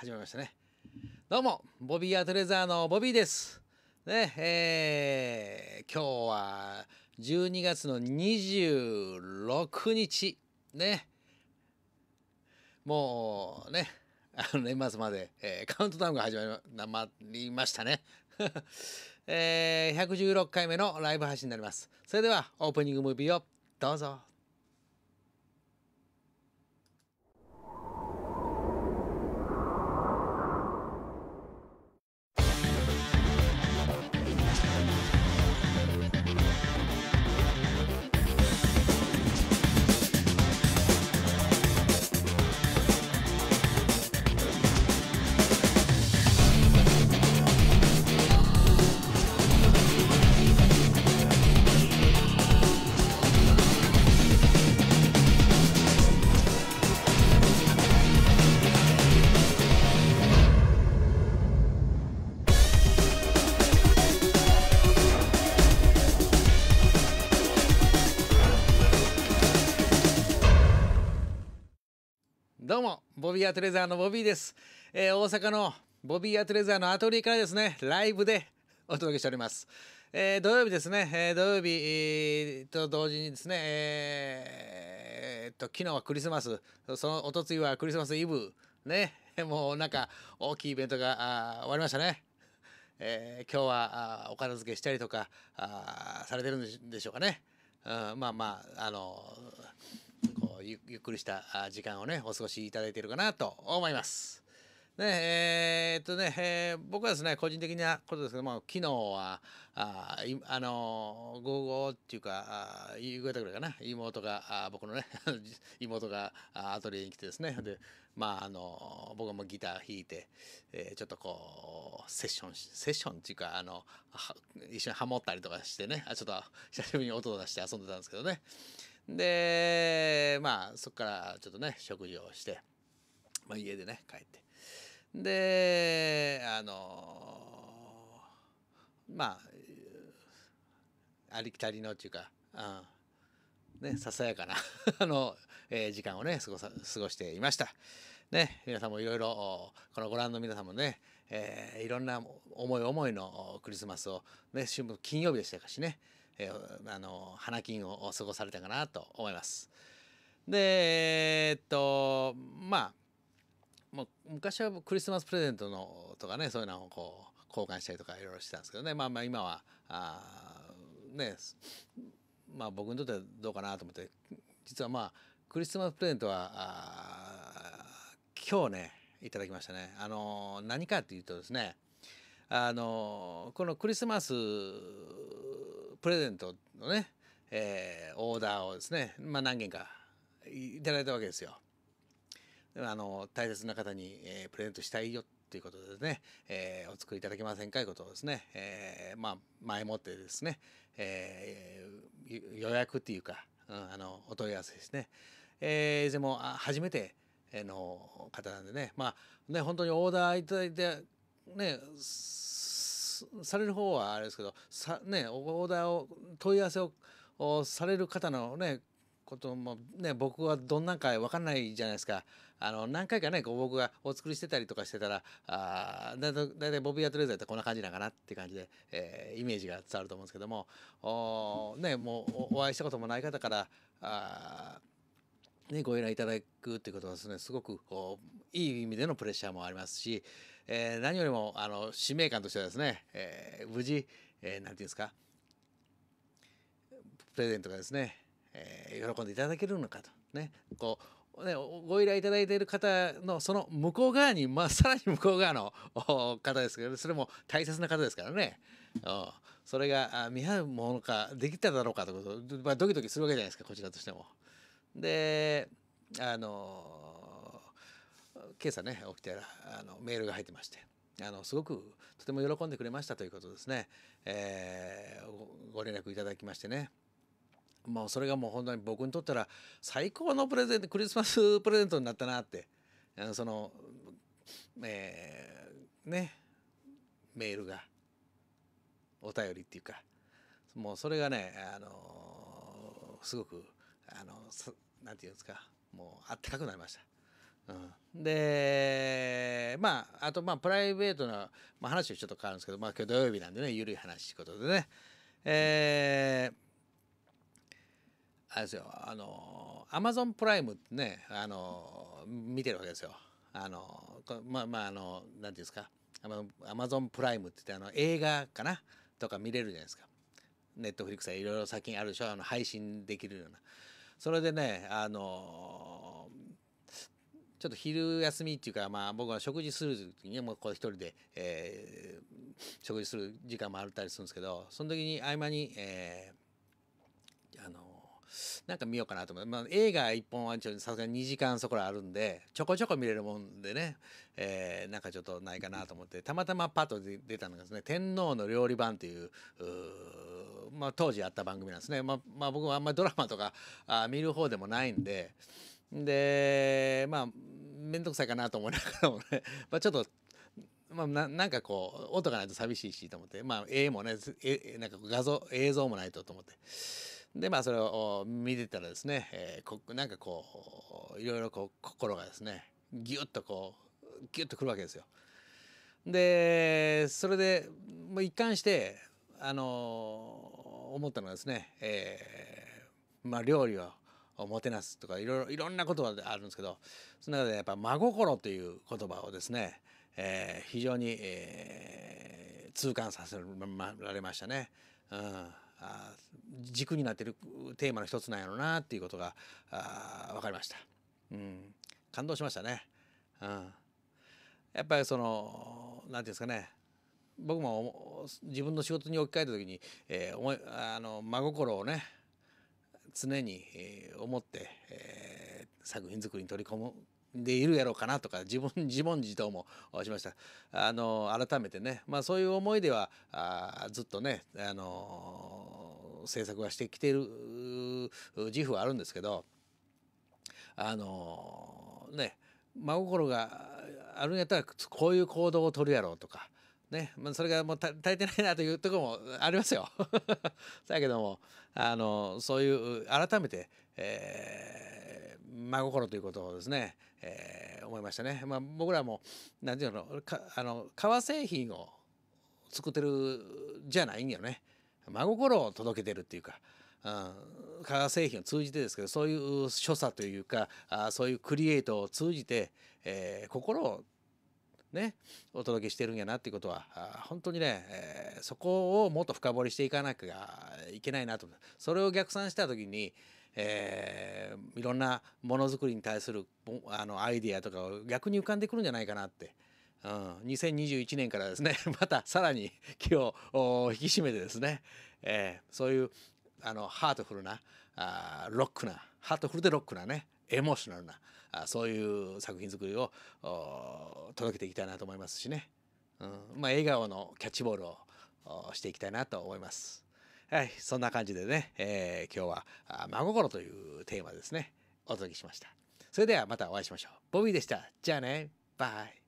始まりましたねどうもボビーアートレザーのボビーですねえー、今日は12月の26日ねもうねあの年末まで、えー、カウントダウンが始まりましたね えー、116回目のライブ配信になりますそれではオープニングムービーをどうぞボビー・アトレザーのボビーです、えー、大阪のボビー・アトレザーのアトリエからですねライブでお届けしております、えー、土曜日ですね、えー、土曜日、えー、と同時にですね、えー、っと昨日はクリスマスそのおとついはクリスマスイブね もうなんか大きいイベントが終わりましたねえー、今日はお片付けしたりとかされてるんでしょうかね、うん、まあまああのゆっくりした時間をねお過ごしいただいているかなと思います。ねえー、っとね、えー、僕はですね個人的なことですけども昨日はああの午後っていうか夕方ぐらいかな妹があ僕のね 妹がアトリエに来てですねでまああの僕もギター弾いて、えー、ちょっとこうセッションセッションっていうかあの一緒にハモったりとかしてねちょっと久しぶりに音を出して遊んでたんですけどねでまあそこからちょっとね食事をして、まあ、家でね帰ってであのー、まあありきたりのっていうか、うん、ねささやかな あの、えー、時間をね過ごさ過ごしていました。ね、皆さんもいろいろこのご覧の皆さんもね、えー、いろんな思い思いのクリスマスを、ね、週金曜日でしたかしね、えー、あの花金を過ごされたかなと思います。でえー、っとまあもう昔はクリスマスプレゼントのとかねそういうのをこう交換したりとかいろいろしてたんですけどねまあまあ今はあねまあ僕にとってはどうかなと思って実はまあクリスマスプレゼントはあ今日ねいただきましたね。あの何かっていうとですねあのこのクリスマスプレゼントのね、えー、オーダーをですね、まあ、何件かいただいたわけですよ。あの大切な方に、えー、プレゼントしたいよということでね、えー、お作りいただけませんかということをですね、えー、まあ前もってですね、えー、予約っていうか、うん、あのお問い合わせですね、えー、いずれも初めての方なんでねまあね本当にオーダーいただいてねされる方はあれですけどさ、ね、オーダーを問い合わせをされる方のねこともね僕はどんなんか分かんないじゃないですかあの何回かねこう僕がお作りしてたりとかしてたらあだだいたいボビー・アトレーザーってこんな感じなんかなって感じで、えー、イメージが伝わると思うんですけどもお,、ね、もうお会いしたこともない方からあね、ご依頼いただくっていうことはですねすごくこういい意味でのプレッシャーもありますし、えー、何よりもあの使命感としてはですね、えー、無事えー、ていうんですかプレゼントがですね、えー、喜んでいただけるのかとねこうね、ご依頼いただいている方のその向こう側に、まあ、さらに向こう側の方ですけどそれも大切な方ですからね、うん、それが見合うものかできただろうかということ、まあ、ドキドキするわけじゃないですかこちらとしても。であの今朝ね起きたらあのメールが入ってまして。あのすごくとても喜んでくれましたということですね、えー、ご連絡いただきましてねもうそれがもう本当に僕にとったら最高のプレゼントクリスマスプレゼントになったなってあのそのえー、ねメールがお便りっていうかもうそれがねあのすごくあのんていうんですかもうあったかくなりました。うん、でまああとまあプライベートな、まあ、話はちょっと変わるんですけど、まあ、今日土曜日なんでね緩い話ってことでねえー、あれですよあのアマゾンプライムってねあの見てるわけですよ。あのまあまああの何て言うんですかアマゾンプライムって言ってあの映画かなとか見れるじゃないですか。ネットフリックスはいろいろ先あるでしょあの配信できるような。それでねあのちょっと昼休みっていうか、まあ、僕は食事する時にもうこ一人で、えー、食事する時間もあったりするんですけどその時に合間に、えなんか見ようかなと思って、まあ、映画一本はさすがに2時間そこらあるんでちょこちょこ見れるもんでね、えー、なんかちょっとないかなと思ってたまたまパッと出たのがですね「天皇の料理番」というまあ、当時あった番組なんですね。まあ、まあ、僕はあんまりドラマとかあ見る方でもないんででまあ面倒くさいかなと思いながらもね、まあ、ちょっとまあ、ななんかこう音がないと寂しいしと思ってまあ絵もねえなんか画像映像もないとと思ってでまあそれを見てたらですね、えー、こなんかこういろいろこう心がですねギュッとこうギュッとくるわけですよ。でそれでもう一貫してあの思ったのはですね、えー、まあ、料理をもてなすとかいろいろいろんな言葉であるんですけどその中でやっぱ「真心」という言葉をですね、えー、非常に、えー、痛感させられましたね。うん軸になってるテーマの一つなんやろうなっていうことが分かりました。うん、感動しましたね。うん、やっぱりその何て言うんですかね僕も自分の仕事に置き換えた時に、えー、思いあの真心をね常に、え思って、えー、作品作りに取り込むでいるやろうかなとか自分 自問自答もしましたあの改めてね、まあ、そういう思いではあずっとねあの制作はしてきている自負はあるんですけどあのね真心があるんやったらこういう行動をとるやろうとか。ね、まあ、それがもう足りてないなというところもありますよ。だけどもあのそういう改めて、えー真心ということをですね、えー、思いましたね。まあ、僕らも何て言うのかあの革製品を作ってるじゃないんよね。真心を届けてるっていうか。うん、革製品を通じてですけどそういう所作というかあそういうクリエイトを通じて、えー、心をねお届けしてるんやなっていうことは本当にね、えー、そこをもっと深掘りしていかなきゃいけないなと思それを逆算した時に、えー、いろんなものづくりに対するあのアイディアとかを逆に浮かんでくるんじゃないかなって。うん、2021年からですね またさらに 気を引き締めてですね、えー、そういうあのハートフルなあロックなハートフルでロックなねエモーショナルなそういう作品作りを届けていきたいなと思いますしね、うんまあ、笑顔のキャッチボールをしていきたいなと思います。はい、そんな感じでね、えー、今日は「真心」というテーマですねお届けしました。それではまたお会いしましょう。ボビーでした。じゃあね。バイ。